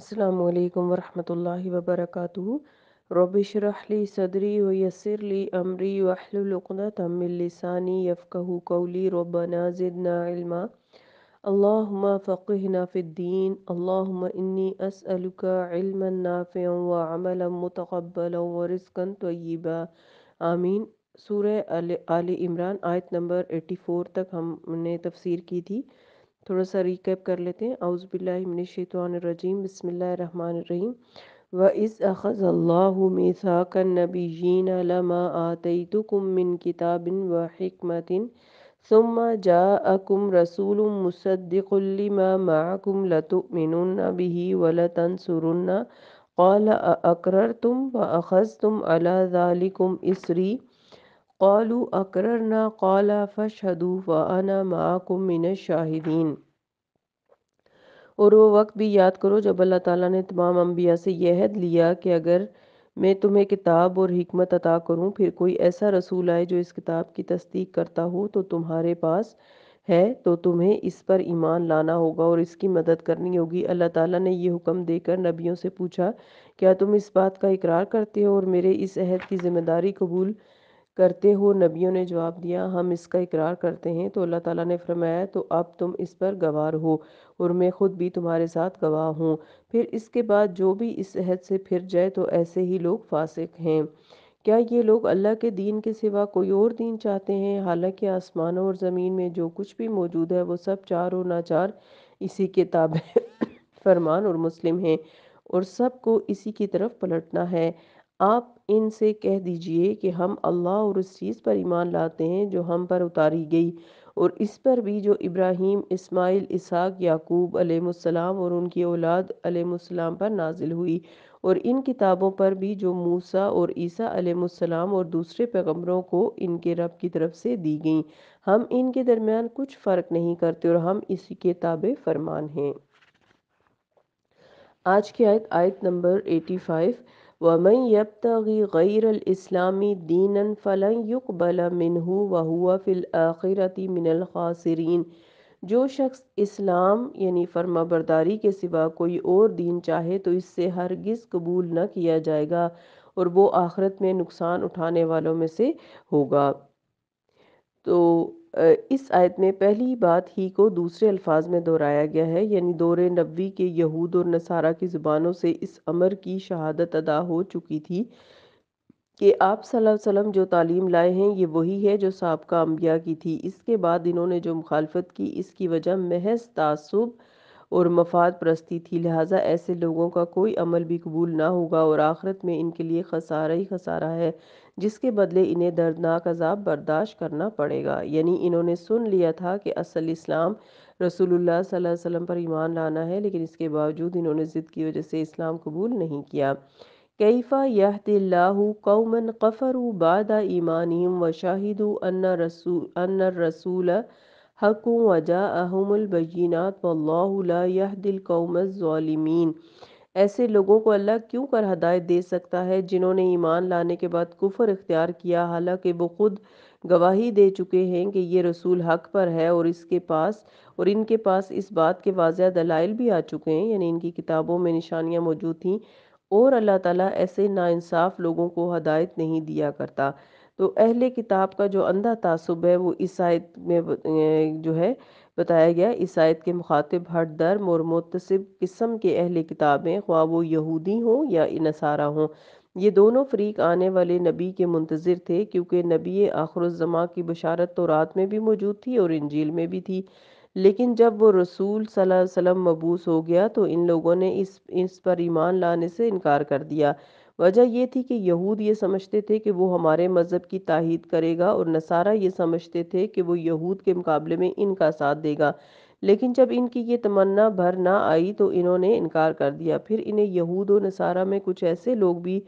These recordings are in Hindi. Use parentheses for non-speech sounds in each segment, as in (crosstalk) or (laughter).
अस्सलाम वालेकुम वरहमतुल्लाहि वबरकातुहू रबिशरहली सदरी वयसरली अमरी वहलुलुक़दतम मिन लिसानी यफ़क़हू कौली रब्बना ज़िदना इल्मा अल्लाहुम्मा फ़क़िहना फ़िद्दीन अल्लाहुम्मा इन्नी असअलुका इल्मन नाफ़िअन व अमलन मुतक़ब्बलन व रिज़्क़न तय्यबा आमीन सूरह आल इमरान आयत नंबर 84 तक हमने तफसीर की थी थोड़ा सा रिकैप कर लेते हैं अवज़बिल्लाशतरजीम बसमीम व इज़ अख़ल्लाक आतई तो कुमिन किताबिन व हकमतिन सुम्मा जा अकुम रसूल मुसद्दिकुल्लिमा माकुम लतुमिनुन्ना बिही वलतन्सुरुन्ना क़ाल अकरर तुम व अख़ज़ तुम अला इसरी قالوا अकररना قال فاشهدوا वाना معكم من الشاهدين और वो वक्त भी याद करो जब अल्लाह ताला ने तमाम अम्बिया से यह हद लिया कि अगर मैं तुम्हें किताब और हमत अता करूं फिर कोई ऐसा रसूल आए जो इस किताब की तस्दीक करता हो तो तुम्हारे पास है तो तुम्हें इस पर ईमान लाना होगा और इसकी मदद करनी होगी अल्लाह ताला ने यह हुक्म देकर नबियों से पूछा क्या तुम इस बात का इकरार करते हो और मेरे इस अहद की जिम्मेदारी कबूल करते हो नबियों ने जवाब दिया हम इसका इकरार करते हैं तो अल्लाह ताला ने फरमाया तो अब तुम इस पर गवार हो और मैं ख़ुद भी तुम्हारे साथ गवाह हूँ फिर इसके बाद जो भी इस अहद से फिर जाए तो ऐसे ही लोग फासिक हैं क्या ये लोग अल्लाह के दीन के सिवा कोई और दीन चाहते हैं हालांकि आसमानों और ज़मीन में जो कुछ भी मौजूद है वो सब चार और नाचार इसी के ताबे (coughs) फरमान और मुस्लिम हैं और सबको इसी की तरफ पलटना है आप इनसे कह दीजिए कि हम अल्लाह और उस चीज़ पर ईमान लाते हैं जो हम पर उतारी गई और इस पर भी जो इब्राहिम इस्माइल इसहाक याकूब अलैहिस्सलाम और उनकी औलाद अलैहिस्सलाम पर नाजिल हुई और इन किताबों पर भी जो मूसा और ईसा अलैहिस्सलाम और दूसरे पैगम्बरों को इनके रब की तरफ से दी गई हम इनके दरमियान कुछ फ़र्क नहीं करते और हम इसी के ताबे फरमान हैं आज की आयत आयत नंबर एटी फाइव वमन यबतगी गैरइस्लामी दीन फ़लन युकबल मिनहू वहुआ फ़िल आखिरती मिनल खासरीन जो शख्स इस्लाम यानी फर्मा बरदारी के सिवा कोई और दीन चाहे तो इससे हरगिज़ कबूल न किया जाएगा और वो आखरत में नुकसान उठाने वालों में से होगा तो इस आयत में पहली बात ही को दूसरे अल्फाज में दोहराया गया है यानी दौरे नबी के यहूद और नसारा की ज़ुबानों से इस अमर की शहादत अदा हो चुकी थी कि आप वसल्लम जो तालीम लाए हैं ये वही है जो सबका अम्बिया की थी इसके बाद इन्होंने जो मुखालफत की इसकी वजह महज तासुब और मफाद प्रस्ती थी लिहाजा ऐसे लोगों का कोई अमल भी कबूल ना होगा और आखिरत में इनके लिए खसारा ही खसारा है जिसके बदले इन्हें दर्दनाक अजाब बर्दाश्त करना पड़ेगा यानी इन्होंने सुन लिया था कि असल इस्लाम रसूलुल्लाह सल्लल्लाहु अलैहि वसल्लम पर ईमान लाना है लेकिन इसके बावजूद इन्होंने ज़िद की वजह से इस्लाम कबूल नहीं किया कैफ़ा यहदिल्लाहु कौमन कफ़रू बाद ईमान व शाहिदु अन्ना रसूल अन्ना रसूल हक वजाहमबीनात वल्लादिलकौमज़ालमीन ऐसे लोगों को अल्लाह क्यों कर हदायत दे सकता है जिन्होंने ईमान लाने के बाद कुफर इख्तियार किया हालांकि वो खुद गवाही दे चुके हैं कि ये रसूल हक पर है और इसके पास और इनके पास इस बात के वाज दलाइल भी आ चुके हैं यानी इनकी किताबों में निशानियां मौजूद थीं और अल्लाह ताला ऐसे नाइंसाफ़ लोगों को हदायत नहीं दिया करता तो अहले किताब का जो अंधा तासुब है वो ईसाइत में जो है बताया गया इस के मुखातिब हर दर्म और मुतसब किस्म के अहले किताबें ख्वा वो यहूदी हों या नसारा हों ये दोनों फरीक आने वाले नबी के मुंतज़र थे क्योंकि नबी जमा की बशारत तो रात में भी मौजूद थी और इंजील में भी थी लेकिन जब वो रसूल वसल्लम मबूस हो गया तो इन लोगों ने इस इस पर ईमान लाने से इनकार कर दिया वजह यह थी कि यहूद ये समझते थे कि वो हमारे मज़हब की ताहीद करेगा और नसारा ये समझते थे कि वो यहूद के मुकाबले में इनका साथ देगा लेकिन जब इनकी ये तमन्ना भर ना आई तो इन्होंने इनकार कर दिया फिर इन्हें यहूद और नसारा में कुछ ऐसे लोग भी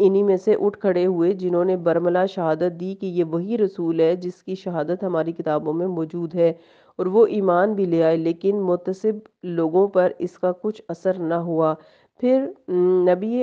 इन्हीं में से उठ खड़े हुए जिन्होंने बर्मला शहादत दी कि ये वही रसूल है जिसकी शहादत हमारी किताबों में मौजूद है और वो ईमान भी ले आए लेकिन मुतसिब लोगों पर इसका कुछ असर न हुआ फिर नबी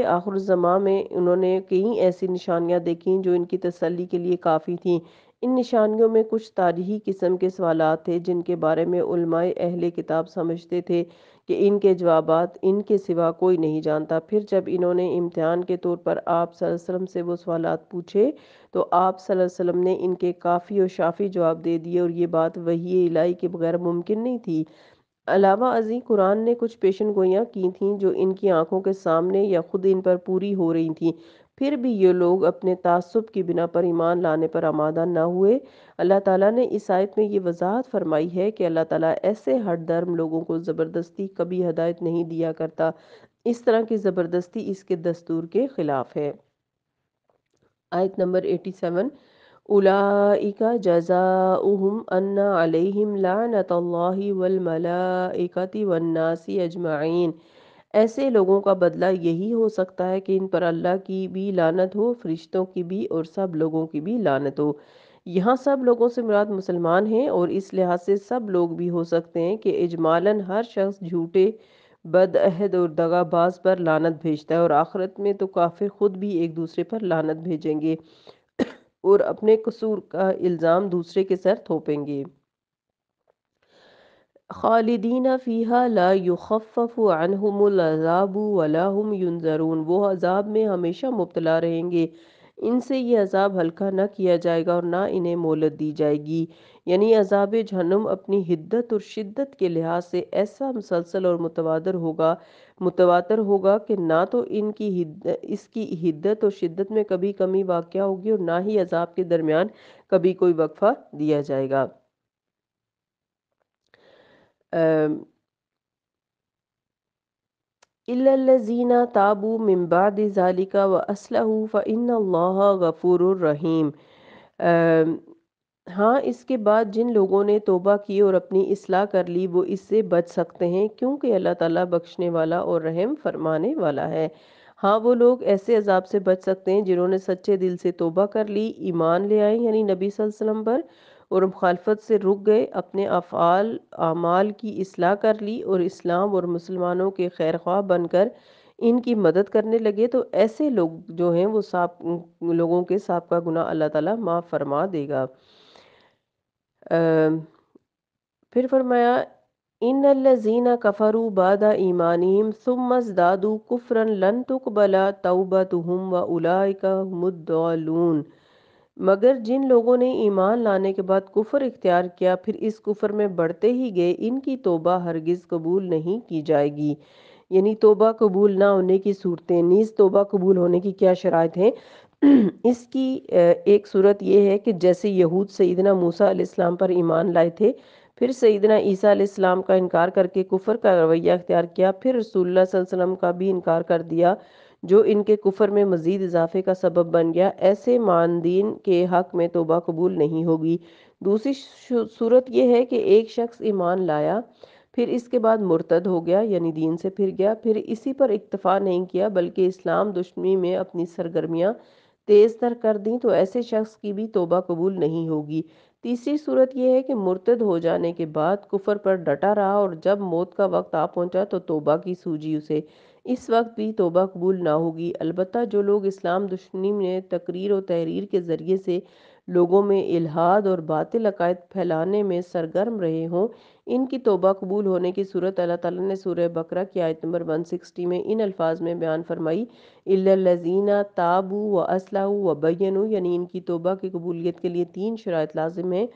जमा में उन्होंने कई ऐसी निशानियाँ देखी जो इनकी तसली के लिए काफ़ी थीं इन निशानियों में कुछ तारीही किस्म के सवाल थे जिनके बारे में अहल किताब समझते थे कि इनके जवाब इनके सिवा कोई नहीं जानता फिर जब इन्होंने इम्तहान के तौर पर आप वसल्लम से वो सवाल पूछे तो आप वसल्लम ने इनके काफ़ी और शाफी जवाब दे दिए और ये बात वही इलाई के बगैर मुमकिन नहीं थी अलावा अजी कुरान ने कुछ पेशन गोयाँ की थीं जो इनकी आंखों के सामने या खुद इन पर पूरी हो रही थीं फिर भी ये लोग अपने तसब की बिना पर ईमान लाने पर आमादा ना हुए अल्लाह ताला ने इस आयत में ये वजाहत फरमाई है कि अल्लाह ताला ऐसे हर धर्म लोगों को ज़बरदस्ती कभी हदायत नहीं दिया करता इस तरह की ज़बरदस्ती इसके दस्तूर के ख़िलाफ़ है आयत नंबर एटी उलाइका जजाउहुम अन्ना अलैहिम लानतल्लाहि वल मलाइकति वन्नासी अजमाइन ऐसे लोगों का बदला यही हो सकता है कि इन पर अल्लाह की भी लानत हो फरिश्तों की भी और सब लोगों की भी लानत हो यहाँ सब लोगों से मुराद मुसलमान हैं और इस लिहाज से सब लोग भी हो सकते हैं कि इजमालन हर शख्स झूठे बदअहद और दगाबाज पर लानत भेजता है और आखिरत में तो काफिर ख़ुद भी एक दूसरे पर लानत भेजेंगे और अपने कसूर का इल्ज़ाम दूसरे के सर थोपेंगे खालिदीन फ़ीहा ला युखफ़ अनहमज़ाबू वलाहम युनजरून वो अजाब में हमेशा मुब्तला रहेंगे इनसे ये अजाब हल्का ना किया जाएगा और ना इन्हें मोहलत दी जाएगी यानी अजाब जहनम अपनी हिद्दत और शिद्दत के लिहाज से ऐसा मुसलसल और मुतवादर होगा मुतवातर होगा कि ना तो इनकी हिद, इसकी हिद्दत और शिद्दत में कभी कमी वाक़ होगी और ना ही अजाब के दरमियान कभी कोई वक्फा दिया जाएगा इल्लजीना ताबू मिम्बाद ज़ालिका व असलहू इन गफ़ूर रहीम हाँ इसके बाद जिन लोगों ने तोबा की और अपनी इसलाह कर ली वो इससे बच सकते हैं क्योंकि अल्लाह ताला बख्शने वाला और रहम फरमाने वाला है हाँ वो लोग ऐसे अजाब से बच सकते हैं जिन्होंने सच्चे दिल से तोबा कर ली ईमान ले आए यानी नबी वसल्लम पर और मुखालफत से रुक गए अपने अफ़ाल आमाल की असलाह कर ली और इस्लाम और मुसलमानों के खैर ख्वाह बनकर इनकी मदद करने लगे तो ऐसे लोग जो हैं वो साप लोगों के साप का गुना अल्लाह ताला माफ़ फरमा देगा फिर फरमाया इन लजीना कफरू बादा ईमानीम सुमस दादू कुफरन लन तुकबला तौबा तुम व उलाइकालून मगर जिन लोगों ने ईमान लाने के बाद कुफर इख्तियार किया फिर इस कुफर में बढ़ते ही गए इनकी तोबा हरगिज़ कबूल नहीं की जाएगी यानी तोबा कबूल ना होने की सूरतें नीज़ तोबा कबूल होने की क्या शरात हैं (clears throat) इसकी एक सूरत यह है कि जैसे यहूद सईदना मूसा अलैहिस्सलाम पर ईमान लाए थे फिर सईदना ईसा अलैहिस्सलाम का इनकार करके कुफर का रवैया अख्तियार किया फिर रसूलुल्लाह वसल्लम का भी इनकार कर दिया जो इनके कुफर में मजीद इजाफे का सबब बन गया ऐसे मानदीन के हक में तोबा कबूल नहीं होगी दूसरी सूरत यह है कि एक शख्स ईमान लाया फिर इसके बाद मुर्तद हो गया यानी दीन से फिर गया फिर इसी पर इक्तफ़ा नहीं किया बल्कि इस्लाम दुश्मनी में अपनी सरगर्मियाँ तेज तर कर दी तो ऐसे शख्स की भी तोबा कबूल नहीं होगी तीसरी सूरत यह है कि मुर्तद हो जाने के बाद कुफर पर डटा रहा और जब मौत का वक्त आ पहुंचा तो तोबा की सूझी उसे इस वक्त भी तोबा कबूल ना होगी अलबत्त जो लोग इस्लाम दुश्मनी में तकरीर और तहरीर के ज़रिए से लोगों में इलाहाद और बातिल अकायद फैलाने में सरगर्म रहे हों इनकी तोबा कबूल होने की सूरत अल्लाह ताला ने सूर्य बकरा की आयत नंबर 160 में इन अल्फाज में बयान फरमाई इल्लज़ीना ताबू व असलाहू व बैन यानी इनकी तोबा की कबूलियत के लिए तीन शरात लाजिम हैं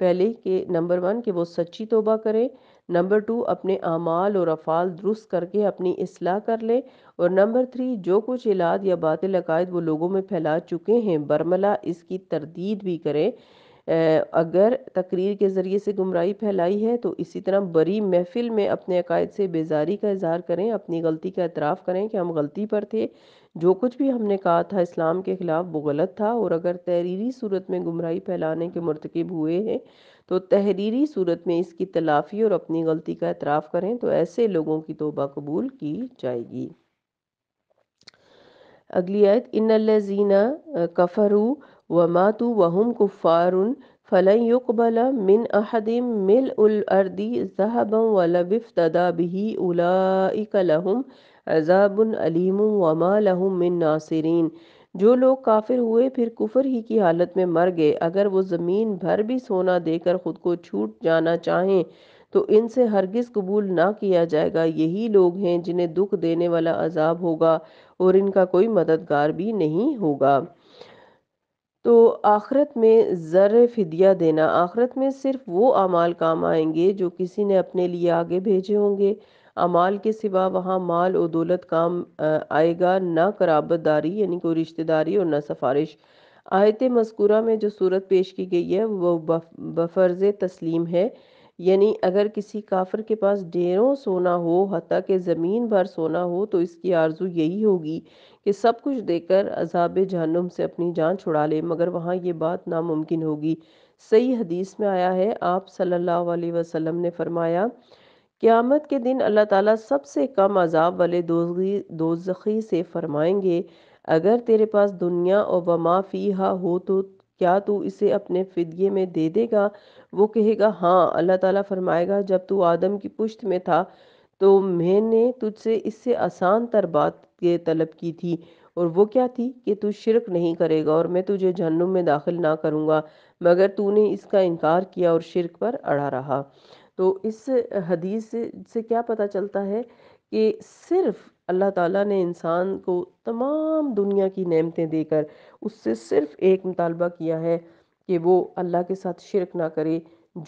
पहले के नंबर वन कि वो सच्ची तोबा करे नंबर टू अपने अमाल और अफ़ाल दुरुस्त करके अपनी असलाह कर ले और नंबर थ्री जो कुछ इलाद या बातिल अकायद वो लोगों में फैला चुके हैं बरमला इसकी तरदीद भी करे अगर तकरीर के ज़रिए से गुमराही फैलाई है तो इसी तरह बरी महफिल में अपने अकायद से बेजारी का इजहार करें अपनी गलती का एतराफ़ करें कि हम गलती पर थे जो कुछ भी हमने कहा था इस्लाम के ख़िलाफ़ वो गलत था और अगर तहरीरी सूरत में गुमराही फैलाने के मरतकब हुए हैं तो तहरीरी सूरत में इसकी तलाफ़ी और अपनी गलती का एतराफ़ करें तो ऐसे लोगों की तोबा कबूल की जाएगी अगली आयत इन लजीना कफरू वमातु वहम कुफ़ार फ़लन युकबल मिन अहदिम मिल उल अर्दी जहबम वलबिफ्तदा बिही उलाइक लहुम अजाबन अलीम वमा लहुम मिन नासिरीन जो लोग काफिर हुए फिर कुफर ही की हालत में मर गए अगर वो ज़मीन भर भी सोना देकर ख़ुद को छूट जाना चाहें तो इनसे हरगिज़ कबूल ना किया जाएगा यही लोग हैं जिन्हें दुख देने वाला अजाब होगा और इनका कोई मददगार भी नहीं होगा तो आखरत में ज़र फिदिया देना आखरत में सिर्फ वो अमाल काम आएंगे जो किसी ने अपने लिए आगे भेजे होंगे अमाल के सिवा वहाँ माल और दौलत काम आएगा ना कराबतदारी यानी कोई रिश्तेदारी और ना सफारिश आयत मस्कुरा में जो सूरत पेश की गई है वो बफर्ज तस्लीम है यानी अगर किसी काफिर के पास डेरों सोना हो हती कि ज़मीन भर सोना हो तो इसकी आरजू यही होगी कि सब कुछ देकर अजाब जहनुम से अपनी जान छुड़ा ले मगर वहाँ ये बात नामुमकिन होगी सही हदीस में आया है आप सल्लल्लाहु अलैहि वसल्लम ने फरमाया क़्यामत के दिन अल्लाह ताला सबसे कम अजाब वाले दोजखी से फरमाएंगे अगर तेरे पास दुनिया और वमा फ़ी हा हो तो क्या तू इसे अपने फिदिये में दे देगा वो कहेगा हाँ अल्लाह ताला फरमाएगा जब तू आदम की पुश्त में था तो मैंने तुझसे इससे आसान तर बात के तलब की थी और वो क्या थी कि तू शिरक नहीं करेगा और मैं तुझे जहन्नुम में दाखिल ना करूँगा मगर तूने इसका इनकार किया और शिरक पर अड़ा रहा तो इस हदीस से क्या पता चलता है कि सिर्फ अल्लाह ताला ने इंसान को तमाम दुनिया की नेमतें देकर उससे सिर्फ एक मुतालबा किया है कि वो अल्लाह के साथ शिरक ना करे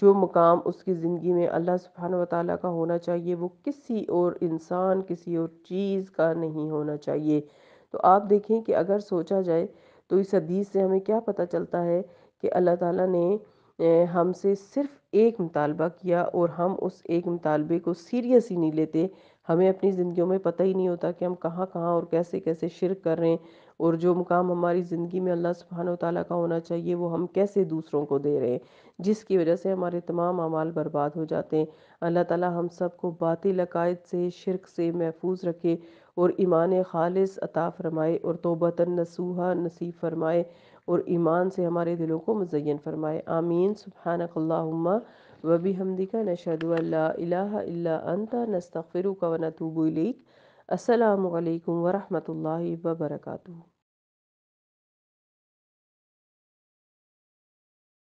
जो मुकाम उसकी ज़िंदगी में अल्लाह सुबहान वाली का होना चाहिए वो किसी और इंसान किसी और चीज़ का नहीं होना चाहिए तो आप देखें कि अगर सोचा जाए तो इस हदीस से हमें क्या पता चलता है कि अल्लाह ताला ने हमसे सिर्फ एक मुतालबा किया और हम उस एक मुतालबे को सीरियस ही नहीं लेते हमें अपनी ज़िंदगियों में पता ही नहीं होता कि हम कहाँ कहाँ और कैसे कैसे शिरक कर रहे हैं और जो मुकाम हमारी ज़िंदगी में अल्लाह सुबहान तला का होना चाहिए वो हम कैसे दूसरों को दे रहे हैं जिसकी वजह से हमारे तमाम अमाल बर्बाद हो जाते हैं अल्लाह ताला हम सब को बातिल अकायद से शिरक से महफूज रखे और ईमान खालिस अता फ़रमाए और तोबता नसूहा नसीब फ़रमाए और ईमान से हमारे दिलों को मुजयन फ़रमाए आमीन सुबहानकल्ला वबी हमदिका नशदुल्ला अंता नस्तफ़िर का असलकम वरहमल वर्का